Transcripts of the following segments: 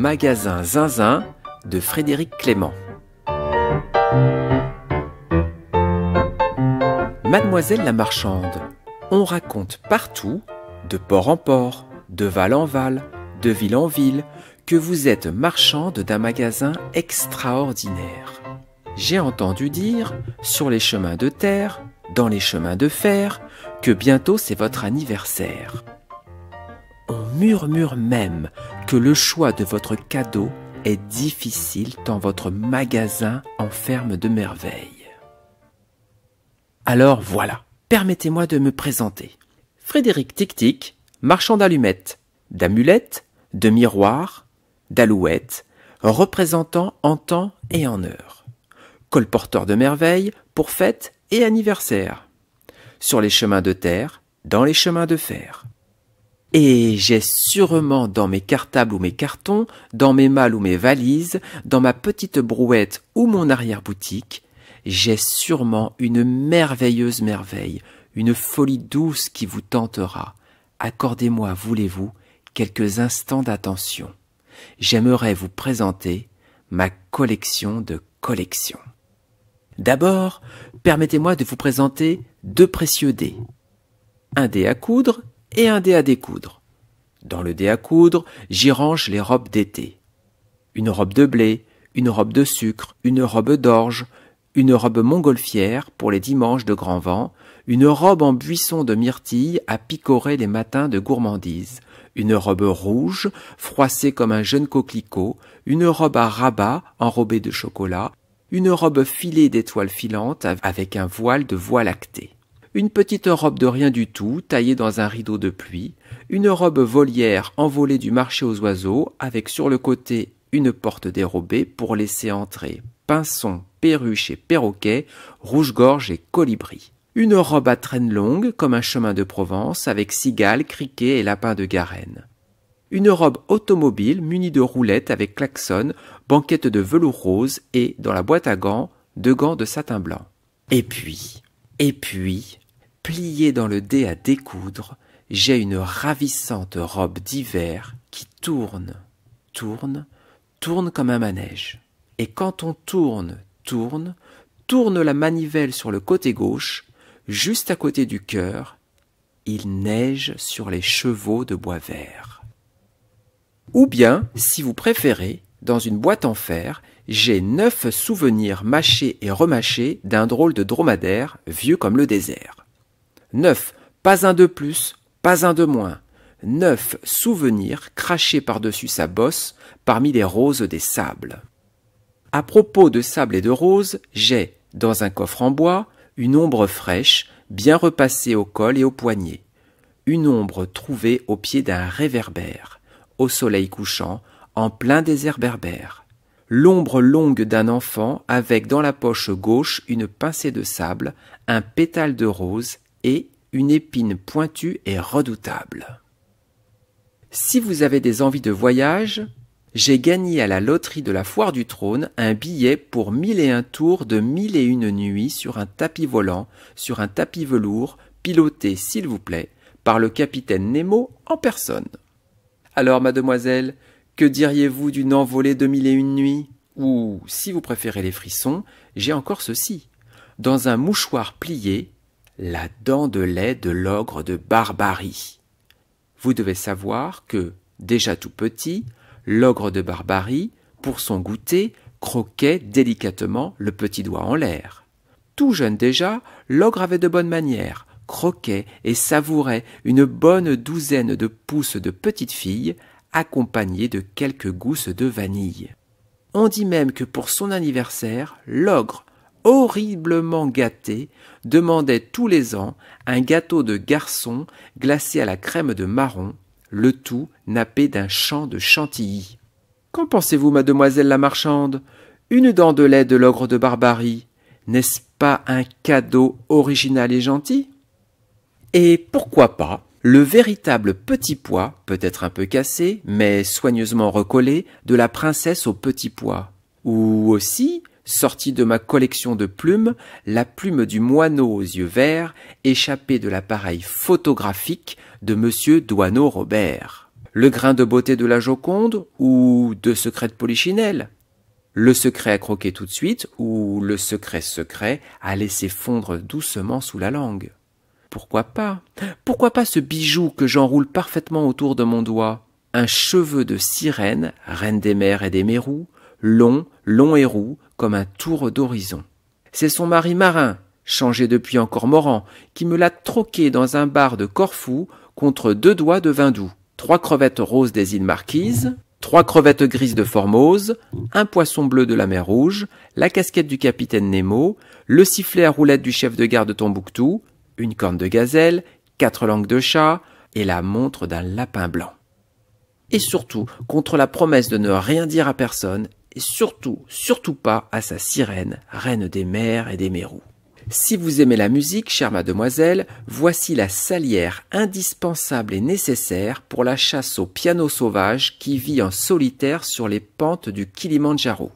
Magasin Zinzin de Frédéric Clément. Mademoiselle la marchande, on raconte partout, de port en port, de val en val, de ville en ville, que vous êtes marchande d'un magasin extraordinaire. J'ai entendu dire, sur les chemins de terre, dans les chemins de fer, que bientôt c'est votre anniversaire. On murmure même le choix de votre cadeau est difficile tant votre magasin en ferme de merveilles. Alors voilà, permettez-moi de me présenter. Frédéric Tic-Tic, marchand d'allumettes, d'amulettes, de miroirs, d'alouettes, représentant en temps et en heure. Colporteur de merveilles pour fêtes et anniversaires. Sur les chemins de terre, dans les chemins de fer. Et j'ai sûrement dans mes cartables ou mes cartons, dans mes malles ou mes valises, dans ma petite brouette ou mon arrière-boutique, j'ai sûrement une merveilleuse merveille, une folie douce qui vous tentera. Accordez-moi, voulez-vous, quelques instants d'attention. J'aimerais vous présenter ma collection de collections. D'abord, permettez-moi de vous présenter deux précieux dés. Un dé à coudre et un dé à découdre. Dans le dé à coudre, j'y range les robes d'été. Une robe de blé, une robe de sucre, une robe d'orge, une robe montgolfière pour les dimanches de grand vent, une robe en buisson de myrtille à picorer les matins de gourmandise, une robe rouge, froissée comme un jeune coquelicot, une robe à rabat enrobée de chocolat, une robe filée d'étoiles filantes avec un voile de voie lactée une petite robe de rien du tout, taillée dans un rideau de pluie, une robe volière envolée du marché aux oiseaux, avec sur le côté une porte dérobée pour laisser entrer pinsons, perruches et perroquets, rouge-gorge et colibri. Une robe à traîne longue, comme un chemin de Provence, avec cigales, criquets et lapins de Garenne. Une robe automobile munie de roulettes avec klaxon, banquette de velours rose et, dans la boîte à gants, deux gants de satin blanc. Et puis, et puis, pliée dans le dé à découdre, j'ai une ravissante robe d'hiver qui tourne, tourne, tourne comme un manège. Et quand on tourne, tourne, tourne la manivelle sur le côté gauche, juste à côté du cœur, il neige sur les chevaux de bois vert. Ou bien, si vous préférez, dans une boîte en fer, j'ai neuf souvenirs mâchés et remâchés d'un drôle de dromadaire, vieux comme le désert. Neuf, pas un de plus, pas un de moins. Neuf souvenirs crachés par-dessus sa bosse parmi les roses des sables. À propos de sable et de roses, j'ai, dans un coffre en bois, une ombre fraîche, bien repassée au col et au poignet. Une ombre trouvée au pied d'un réverbère, au soleil couchant, en plein désert berbère l'ombre longue d'un enfant avec dans la poche gauche une pincée de sable, un pétale de rose et une épine pointue et redoutable. Si vous avez des envies de voyage, j'ai gagné à la loterie de la foire du trône un billet pour mille et un tours de mille et une nuits sur un tapis volant, sur un tapis velours, piloté, s'il vous plaît, par le capitaine Nemo en personne. Alors, mademoiselle, que diriez-vous d'une envolée de mille et une nuits Ou, si vous préférez les frissons, j'ai encore ceci. Dans un mouchoir plié, la dent de lait de l'ogre de Barbarie. Vous devez savoir que, déjà tout petit, l'ogre de Barbarie, pour son goûter, croquait délicatement le petit doigt en l'air. Tout jeune déjà, l'ogre avait de bonnes manières, croquait et savourait une bonne douzaine de pouces de petites filles accompagné de quelques gousses de vanille. On dit même que pour son anniversaire, l'ogre, horriblement gâté, demandait tous les ans un gâteau de garçon glacé à la crème de marron, le tout nappé d'un champ de chantilly. Qu'en pensez-vous, mademoiselle la marchande Une dent de lait de l'ogre de Barbarie. N'est-ce pas un cadeau original et gentil Et pourquoi pas le véritable petit pois, peut-être un peu cassé, mais soigneusement recollé, de la princesse au petit pois. Ou aussi, sorti de ma collection de plumes, la plume du moineau aux yeux verts, échappée de l'appareil photographique de monsieur Douaneau Robert. Le grain de beauté de la Joconde, ou de secrets de Polichinelle. Le secret à croquer tout de suite, ou le secret secret à laisser fondre doucement sous la langue. Pourquoi pas Pourquoi pas ce bijou que j'enroule parfaitement autour de mon doigt Un cheveu de sirène, reine des mers et des mérous, long, long et roux, comme un tour d'horizon. C'est son mari marin, changé depuis en cormoran, qui me l'a troqué dans un bar de Corfou contre deux doigts de vin doux, trois crevettes roses des îles Marquises, trois crevettes grises de Formose, un poisson bleu de la mer Rouge, la casquette du capitaine Nemo, le sifflet à roulette du chef de garde de Tombouctou, une corne de gazelle, quatre langues de chat et la montre d'un lapin blanc. Et surtout, contre la promesse de ne rien dire à personne, et surtout, surtout pas à sa sirène, reine des mers et des mérous. Si vous aimez la musique, chère mademoiselle, voici la salière indispensable et nécessaire pour la chasse au piano sauvage qui vit en solitaire sur les pentes du Kilimandjaro.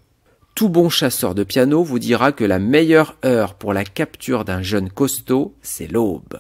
Tout bon chasseur de piano vous dira que la meilleure heure pour la capture d'un jeune costaud, c'est l'aube.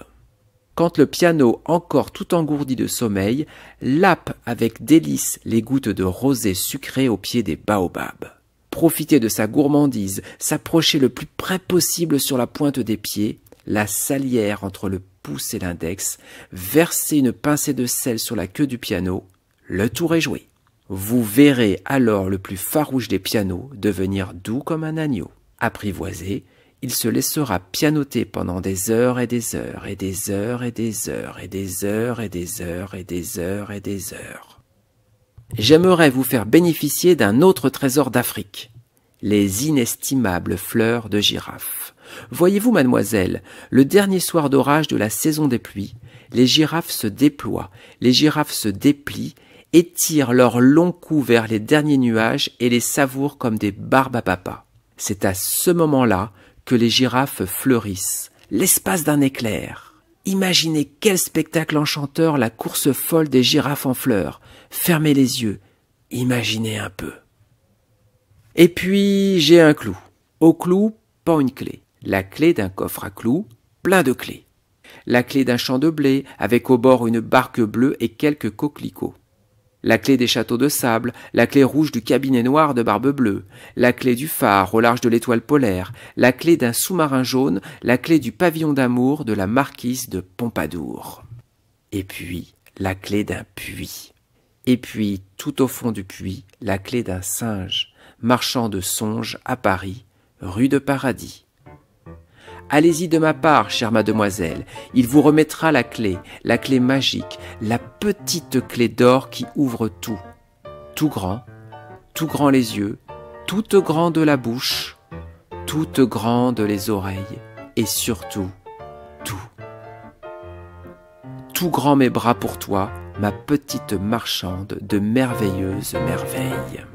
Quand le piano, encore tout engourdi de sommeil, lappe avec délice les gouttes de rosée sucrée au pied des baobabs. Profitez de sa gourmandise, s'approchez le plus près possible sur la pointe des pieds, la salière entre le pouce et l'index, versez une pincée de sel sur la queue du piano, le tour est joué. Vous verrez alors le plus farouche des pianos devenir doux comme un agneau. Apprivoisé, il se laissera pianoter pendant des heures et des heures et des heures et des heures et des heures et des heures et des heures et des heures. J'aimerais vous faire bénéficier d'un autre trésor d'Afrique, les inestimables fleurs de girafes. Voyez-vous, mademoiselle, le dernier soir d'orage de la saison des pluies, les girafes se déploient, les girafes se déplient, étirent leur long cou vers les derniers nuages et les savourent comme des barbes à papa. C'est à ce moment-là que les girafes fleurissent, l'espace d'un éclair. Imaginez quel spectacle enchanteur la course folle des girafes en fleurs. Fermez les yeux, imaginez un peu. Et puis j'ai un clou. Au clou, pas une clé. La clé d'un coffre à clous, plein de clés. La clé d'un champ de blé, avec au bord une barque bleue et quelques coquelicots la clé des châteaux de sable, la clé rouge du cabinet noir de Barbe Bleue, la clé du phare au large de l'étoile polaire, la clé d'un sous-marin jaune, la clé du pavillon d'amour de la marquise de Pompadour. Et puis, la clé d'un puits. Et puis, tout au fond du puits, la clé d'un singe, marchand de songes à Paris, rue de Paradis. Allez-y de ma part, chère mademoiselle, il vous remettra la clé, la clé magique, la petite clé d'or qui ouvre tout. Tout grand, tout grand les yeux, toute grande la bouche, toute grande les oreilles, et surtout, tout. Tout grand mes bras pour toi, ma petite marchande de merveilleuses merveilles.